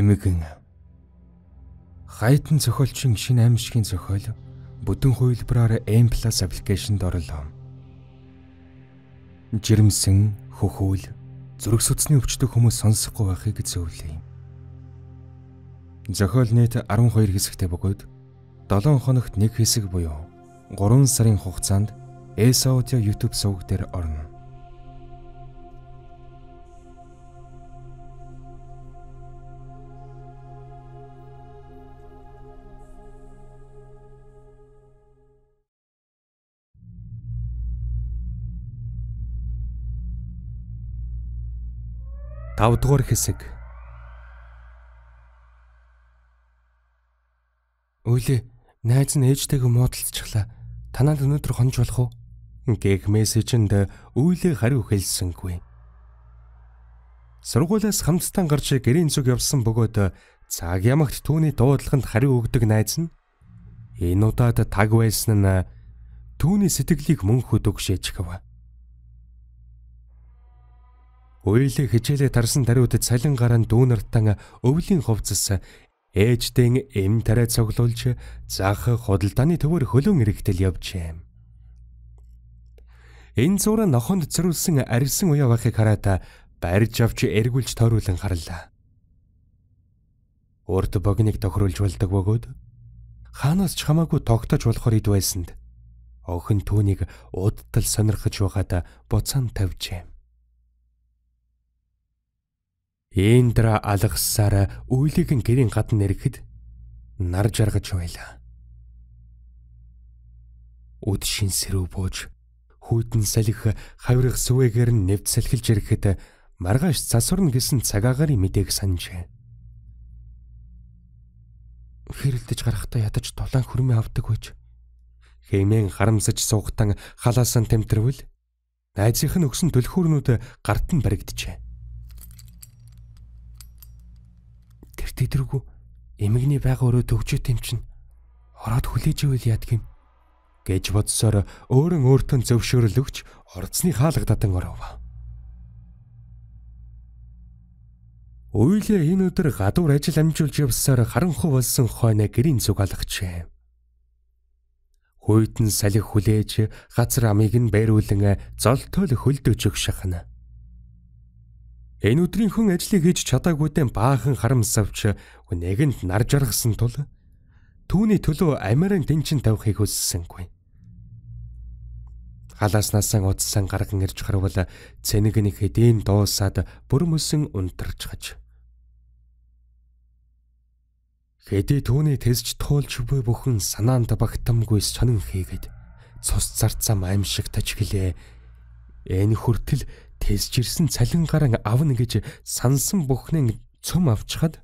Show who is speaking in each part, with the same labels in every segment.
Speaker 1: эмгэн хайтан зохиолчийн шинэ аимшигын зохиол бүдүүн хувилбараар M+ аппликейшнд орлоо. Жирэмсэн, хөхүүл, зүрх сүцсний өвчтөг хүмүүс сонсохгүй байхыг зөвлөе. Зохиол нийт 12 хэсэгтэй бөгөөд 7 хоногт нэг хэсэг буюу 3 сарын хугацаанд S Audio YouTube суваг дээр орно. 5 дугаар хэсэг. Өөлөө найз нь ээжтэйг муудалцчихлаа. Танаад өнөөдөр хонж болох уу? гээх мессежэнд үйлээ хариу хэлсэнгүй. Сургуулиас хамтдаа гарч гэрийн зүг явсан бөгөөд цаг ямагт түүний дуудлаганд хариу өгдөг найз нь энэ удаад таг байсан нь түүний сэтгэлийг мөн хөдөг шээжхэв. Уйлээ хичээлээ тарсан тариудад салин гараа дүүнартан өвлийн ховцос ээждэн эм тариа цоглуулж зах худалдааны төвөр хөлөн эргэтэл явжээ. Энэ зураг нохонд цэрүүлсэн арьсан уяа байхыг хараад барьж авч эргүүлж тойруулан харлаа. Урд богиныг тохируулж болдог бөгөөд хаанаас ч хамаагүй тогтож болохоор идвэйсэнд охин түүнийг удтал сонирхож байгаадаа буцаан тавьжээ. Эндра алгасаар үйлийг нь гэрийн гадна нэргэхэд нар жаргаж байла. Үд шин сэрүү бууж хүйтэн салхи хавирах сүвэгээр нь нэвд салхилж ирэхэд маргааш засурна гэсэн цагаагаар мэдээг санджээ. Хэрэлдэж гарахтаа ядаж тулаан хөрмөө авдаг байж хэмээн харамсаж суугтан халаасан тэмтэрвэл найзынх нь өгсөн түлхүүрнүүд гарт нь баригджээ. Тэр тедэргүй эмэгний байга өрөө төгжөө тэмчин ороод хүлээж ивэл яад гин гэж бодсоор өөрөө өөртөө зөвшөөрөл өгч орцны хаалгадатан оров. Үйлээ энэ өдөр гадуур ажил амжуулж явсаар харанхуй болсон хойно гэрийн зүг алгачээ. Хуйтан салхи хүлээж газар амийг нь байруулан золтойл хөлдөөж өгшхна. Энэ өдрийн хүн ажлыг хийж чадаагүйдэн баахан харамсавч үнэгэнд нар жаргасан тул түүний төлөө амарын тэнчин тавихыг хүссэнгүй. Халааснасаа удсан гарган ирж харвал цэнэгний хэдийн дуусаад бүр мөсөн унтарч хаж. Хэдий түүний тэсж туулж буй бүхэн санаанд багтамгүй сонин хийгээд цус зарцам аимшигтаж гэлээ. Энэ хүртэл тэлжирсэн цалин гаран авна гэж сансан бүхнэн цөм авчхад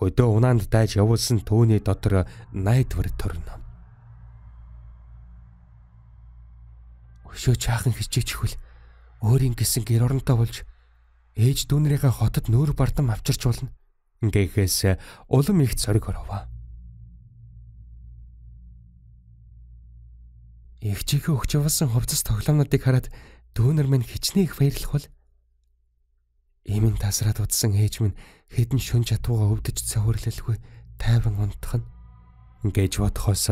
Speaker 1: хөдөө унаанд дайж явуулсан түүний дотор найдвар төрнө. Өшөө чаахан хичээчихвэл өөрийн гисэн гэр оронтой болж ээж дүүнэрийнхээ хотод нөр бардам авчирч болно. Ингээхээс улам их зориг оров. Эгчийнхээ өгч явуулсан хувцас тоглоомнуудыг хараад Төөнөр минь хичнээн их баярлах бол Имэн тасраад удсан ээж минь хэдэн шүн чатууга өвдөж цохирлэлгүй тайван унтах нь гэж бодохоос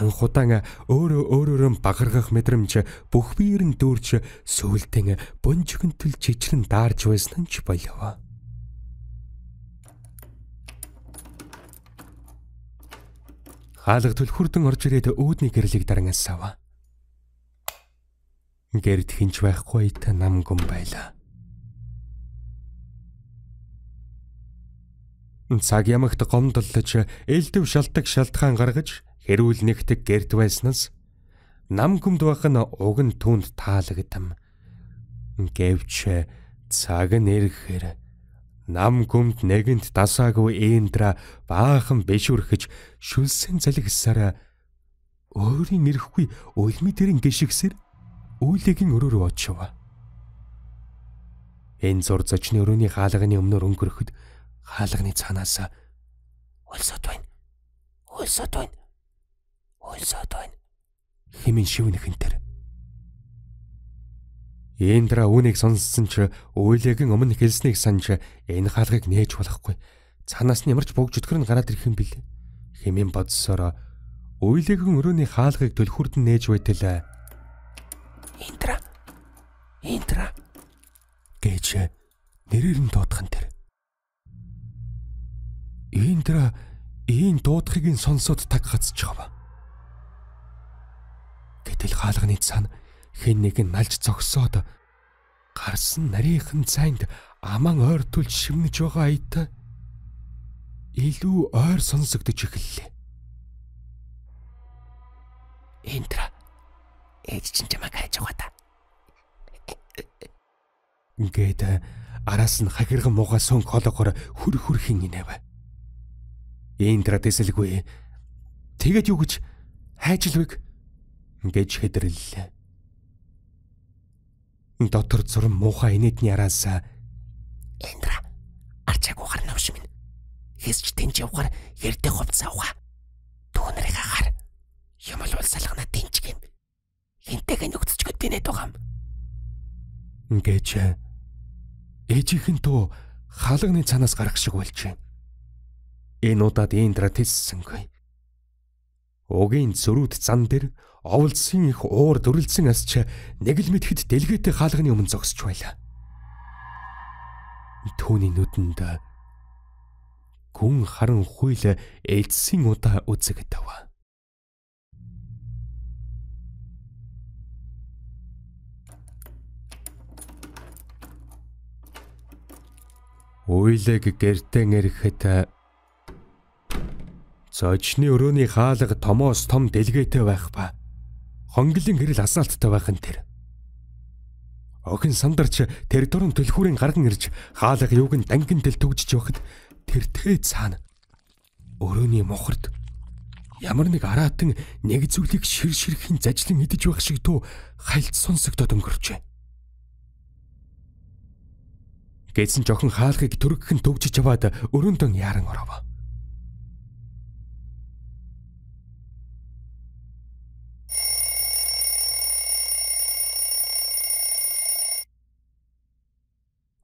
Speaker 1: анх удаан өөрөө өөрөөрөө багаргах мэдрэмж бүх биер нь дүүрч сүултэн бунжгэнтэл чижлэн даарж байсан нь ч болов. Хаалга түлхүрдэн орж ирээд өөдний гэрлийг даран асаава. Гэрд хинч байхгүй та намгүй байлаа. Цаг ямагт гомдлож, элдв шалтак шалтгаан гаргаж, хэрүүл нэгтг гэрд байснаас нам гүмд байх нь уг нь түнд таалагдам. Гэвч цаг нэрхээр нам гүмд нэгэнт дасаагүй эндра баахан бишүрхэж шүлсэн залгисараа өөрийн ирэхгүй өлми тэрэн гიშгсэр үүлгийн өрөө рүү очив. Энэ зур зочны өрөөний хаалганы өмнөр өнгөрөхөд хаалганы цаанаас улсод байна. Улсод байна. Улсод байна. Химийн шивнэхэнтэр. Эндра үүнийг сонссон ч үүлгийн өмнө хэлснийг санаж энэ хаалгыг нээж болохгүй. Цаанаас нэмарч богж өтгөр нь гараад ирэх юм бэлээ. Химийн бодсороо үүлгийн өрөөний хаалгыг төлхүрд нь нээж байтал Интра. Интра гэж нэрээр нь дуудхан тэр. Интра ийм дуудахыг нь сонсоод таг гацчих юм. Гэтэл хаалганы цан хэн нэг нь налж цогсоод гарсан нарийнхан цайнд аман ойртул шимнэж байгаа айта илүү ойр сонсогдож эхэллээ. Интра ээж чинь чамайг хайж байгаа та. Ингээд э, араас нь хахирган муугаа сөнг хологоор хүр хүрхэн инэв. Эндра дэсэлгүй. Тэгээд юу гэж хайж л вэг гэж хэдэрлээ. Дотор зурм муухай инээдний араас э, Эндра арчааг ухаар навш минь. Хэсч тэнч явахаар ярдэ хувцас авгаа. Түүнэрийг хахаар юм бол салгана тэнч гэм хинтэйгээ нөхцөчгөд гинэт байгаа юм. Ингээч ээжийнхэн туу хаалганы цанаас гарах шиг болж байна. Энэ удаад Индра тисэнгүй. Угийн зөрүүд зан дээр овлцгийн их уур дөрлөсөн асч нэг л мэдхэд дэлгэтэй хаалганы өмнө зогсож байла. Төвний нүдэнд гүн харан хуйл ээлжсэн удаа үзэгдэв. Үйлэг гэртэн эрэхэд зочны э, өрөөний хаалга томоос том дэлгээтэй байх ба хонглон хэрэл асаалттай байх нь тэр. Охин сандарч тэр дурын төлхүүрийн гардан ирж хаалга юуг нь дангин тэл төгжж өгөхд тэр тээ цаана өрөөний мохорд ямар нэг араатан нэг зүйлийг шир ширхэн зажлан идэж байх шиг туу хальт сонсогдоод өнгөрчээ. Гэсэн жохон хаалхыг төргөх нь төгжиж аваад өрөндөн яран оров.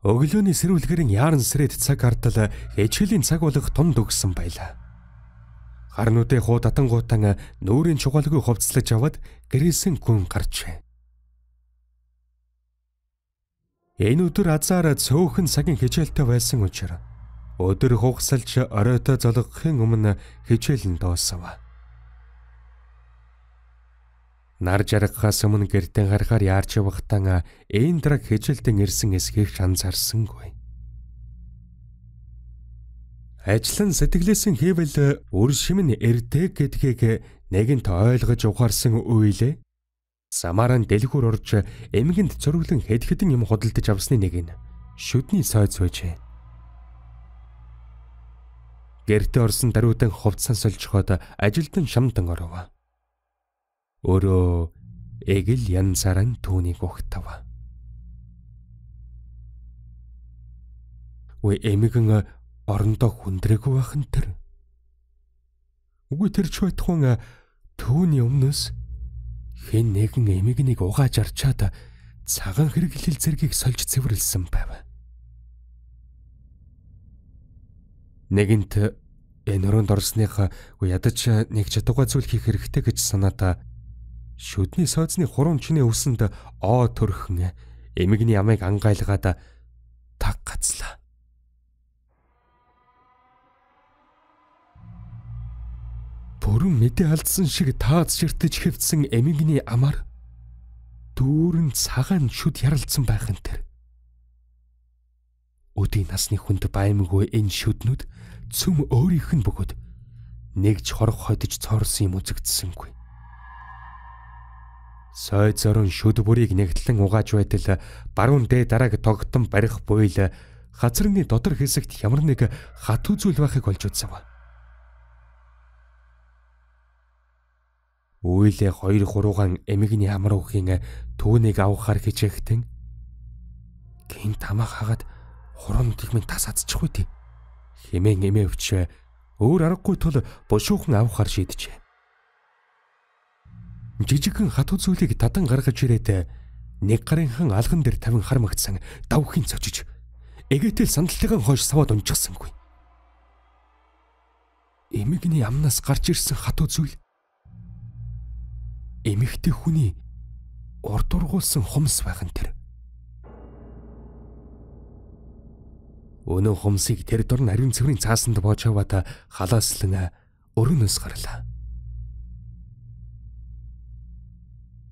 Speaker 1: Өглөөний сэрүүлгэрийн яарн сэрэд цаг ардтал ижгэлийн цаг болох тунд өгсөн байлаа. Гарнуудын хуу татангуутан нүүрийн чугаалгүй ховцлож аваад гэрээсэн гүн гарчээ. Энэ өдөр азаараа цөөхөн цагийн хичээлтэй байсан учраас өдөр хугасалж оройтой зологхын өмнө хичээл нь дуусав. Нар жаргахаас өмнө гэртэн харахаар яарч явахтаа Эндраг хичээлтэн ирсэн эсхийг шанзарсангүй. Ажлын сэтгэлээсэн хийвэл үр шим нь эрдэг гэдгийг нэгэнт ойлгож ухаарсан үйлээ Самара нь дэлгүүр орж эмгэнд зөрвөлөн хэд хэдэн юм худалдаж авсны нэг нь шүдний сойд сойжээ. Гэртэ орсон даруйдан хувцсан сольжхоод ажилтан шамдан оров. Өөрөө эгэл янзаар нь түүнийг ухтав. Үй эмгэн орондоо хүндрээгүй байх нь тэр. Үгүй тэр ч байтхан түүний өмнөөс хэн нэгэн эмиг нэг угааж арчаад цагаан хэрэглэл зэргийг сольж цэвэрлсэн байв. Нэгэнт энэ өрөөнд орсныхаа ядаж нэг чадваргүй зүйл хийх хэрэгтэй гэж санаата шүдний сойцны хурам чинээ үсэнд оо төрхөн эмигний ямыг ангайлгаад таг гацлаа. Бүрэн мэдээ алдсан шиг таац ширтэж хэвдсэн эмигний амар дүүрэн цагаан шүд яралцсан байх нь тэр. Өдний насны хүнд баймгүй энэ шүднүүд цөм өөрийнх нь бөгөөд нэгж хорго хойдож цорсон юм үзэгдсэнгүй. Сой зорон шүд бүрийг нэгтлэн угааж байтал баруун дээд дарааг тогтон барих буйл хацрын дотор хэсэгт ямар нэг хат үзүүл байхыг олж үзсэн ба. Үйлээ 2 3-аан эмэгний амар үхийн түүнийг авахар хичээхтэн гин тамаг хагаад хурам тэгмэн тас азчихгүй тий. Хэмээн эмээ өвчвэ өөр аргагүй тул бушуухан авахар шийдэжээ. Жижигхэн хатуу зүйлийг татан гаргаж ирээд нэг гарынхан алган дээр тавин хармагдсан давхийн цочиж эгээтэл сандалтын хойш саваад унжихсангүй. Эмэгний амнаас гарч ирсэн хатуу зүйл эмэгтэй хүний урд ургуулсан хумс байх нь тэр. Өнөө хумсыг тэр дор нь ариун цэврийн цаасанд боож аваа та халааслан өргөнөөс гарлаа.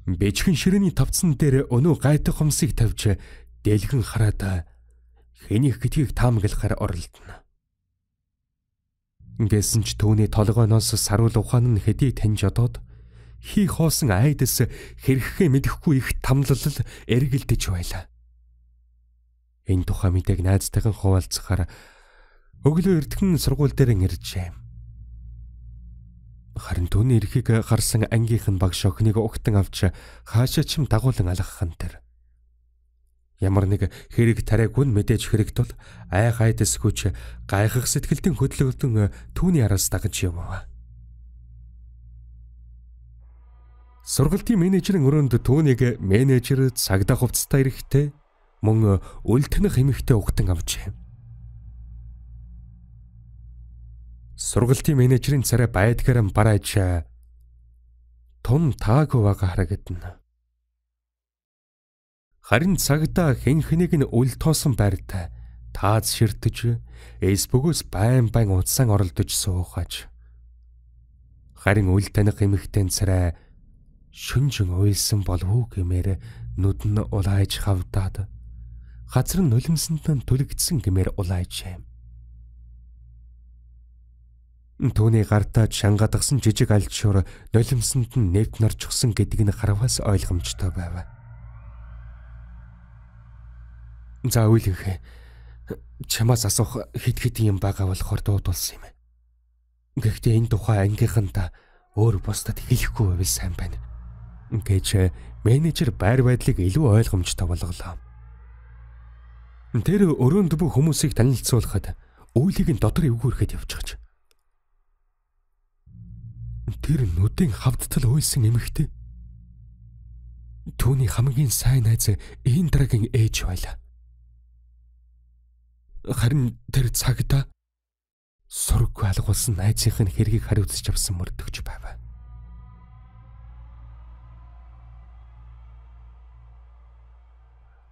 Speaker 1: Бэжхэн ширээний тавцсан дээр өнөө гайтай хумсыг тавьж дэлгэн хараад хэнийх гэдгийг таамаглахаар оролдоно. Гэсэн ч түүний толгойноос саруул ухаан нь хэдий таньж одоод хий хоосон айдас хэрхэхээ мэдэхгүй их тамлал эргэлдэж байлаа. Энэ тухай мэдээг найзтайхан хуваалцахаар өглөө эрдхэн сургууль дээр иржээ. Харин түүний эрхийг харсан ангийнх нь багш охиныг угтан авч хаашаа ч юм дагуулan алгахын тэр. Ямар нэг хэрэг тариаггүй нь мэдээж хэрэгт бол айх айдас хүч гайхах сэтгэлтэн хөдлөгдөн түүний араас дагаж яваа. Сургалтын менежерийн өрөөнд түүнийг менежер цагдаа хувцастай эрэхтэй мөн үлдэнх эмэгтэй өгтөн авчээ. Сургалтын менежерийн царай байдгаар барааж тун тааг хуваагаа харагдана. Харин цагдаа хинхнийг нь үл тоосон байртай таац ширтэж, эсбөгөөс байн байн утсан оролдож суухаж. Харин үл таних эмэгтэй царай шүнжин уйлсан болов уу гэмээр нүдэн улайж хавдаад газар нь нулимсэнтэн түлэгдсэн гэмээр улайж юм. Төвний гартаа шангадагсан жижиг альчуур нулимсэнд нь нэвт нарчсан гэдэг нь хараваас ойлгомжтой байв. За үйлхэ чамаас асуух хит хит юм байгаа болохоор дуудулсан юм. Гэхдээ энэ тухай ангийнхантаа өөр бусдад хэлэхгүй байвал сайн байна гэж э, менежер байр байдлыг илүү ойлгомжтой болголоо. Тэр өрөөнд бүх хүмүүсийг танилцуулахад үйлийг нь дотор эвгүүрэхэд явчихж. Тэр нүдийн хавдтал үйлсэн эмэгтэй. Төвний хамгийн сайн найз Индрагийн ээж байлаа. Харин тэр цагта сургаг алгуулсан найзынх нь хэргийг хариуцж авсан мөрдөгч байваа.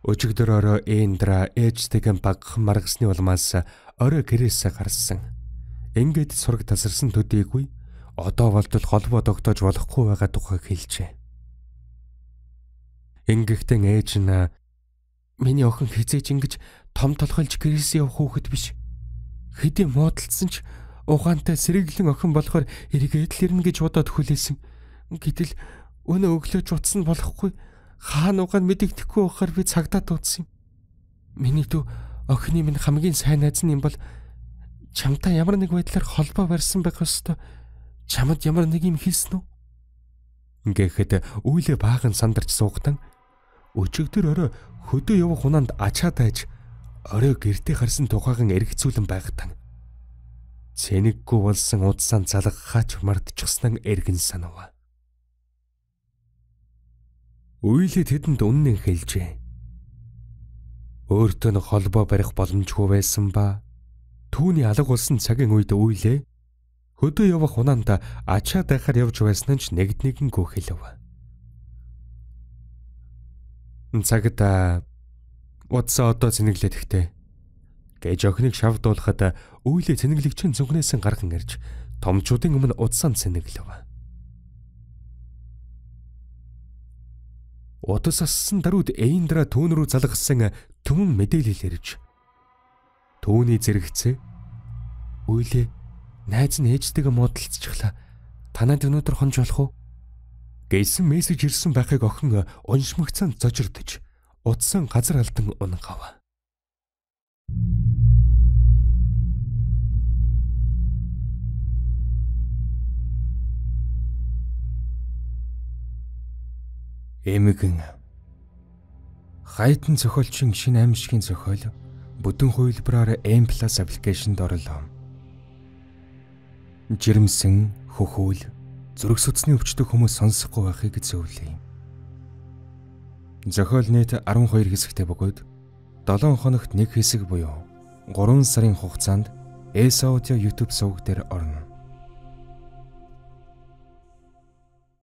Speaker 1: Өчигдөр орой Эндра ээжтэйгэн багх маргасны улмаас орой гэрээсээ гарсан. Ингээд сураг тасарсан төдийгүй одоо болтол холбоо тогтоож болохгүй байгаа тухайг хэлжээ. Ингээдэн ээж нь миний охин хизээж ингэж том толхолж гэрээс явах хөөхд биш. Хэдийн муудалцсан ч ухаантай сэргэлэн охин болохоор эргээд л ирнэ гэж бодоод хүлээсэн. Гэтэл өнөө өглөө ч утас нь болохгүй хаа нугаа мэдэгдэхгүй байхаар би цагдаа дуудсан юм. Миний дүү охины минь хамгийн сайн найз нь юм бол чамтай ямар нэг байдлаар холбоо барьсан байх ёстой. Чамд ямар нэг юм хийсэн үү? Ингээхэд үйлээ баахан сандарч суугтан өчигдөр орой хөдөө явах хунаанд ачаа тааж орой гэрте харсан тухайхан эргэцүүлэн байхтан цэнэггүй болсон удсаан залгахаач мардчихсан эргэн санав. Үйлээ тэдэнд үнэн хэлжээ. Өөртөө нь холбоо барих боломжгүй байсан ба түүний алга болсон цагийн үед үйлээ хөдөө явах хунаанд ачаа дайхаар явж байсан нь ч нэгд нэгэнгүй хэлв. Цагта утсаа одоо зэнэглээд ихтэй гэж охиныг шавдуулахад үйлээ зэнэглэгч нь зүгнээсэн гархан ирж томчуудын өмнө утсаа зэнэглэв. утас ассан дарууд Эйндра түүн рүү залгасан түмэн мэдээлэл ирж түүний зэрэгцээ үйлээ найз нь ээжтэйгээ муудалцчихлаа. Танад өнөөдөр хонж болох уу? гэсэн мессеж ирсэн байхыг охин уншмагцсан зожирдож утсан газар алдан унгав. эмгэн хайтан зохиолчийн шинэ аимшигын зохиол бүдүүн хувилбараар M+ аппликейшнд орлоо. Жирэмсэн, хөхүүл, зүрх судасны өвчтөг хүмүүс сонсохгүй байхыг зөвлөе. Зохиол нийт 12 хэсэгтэй бөгөөд 7 хоногт нэг хэсэг буюу 3 сарын хугацаанд Эсаутиа YouTube суваг дээр орно.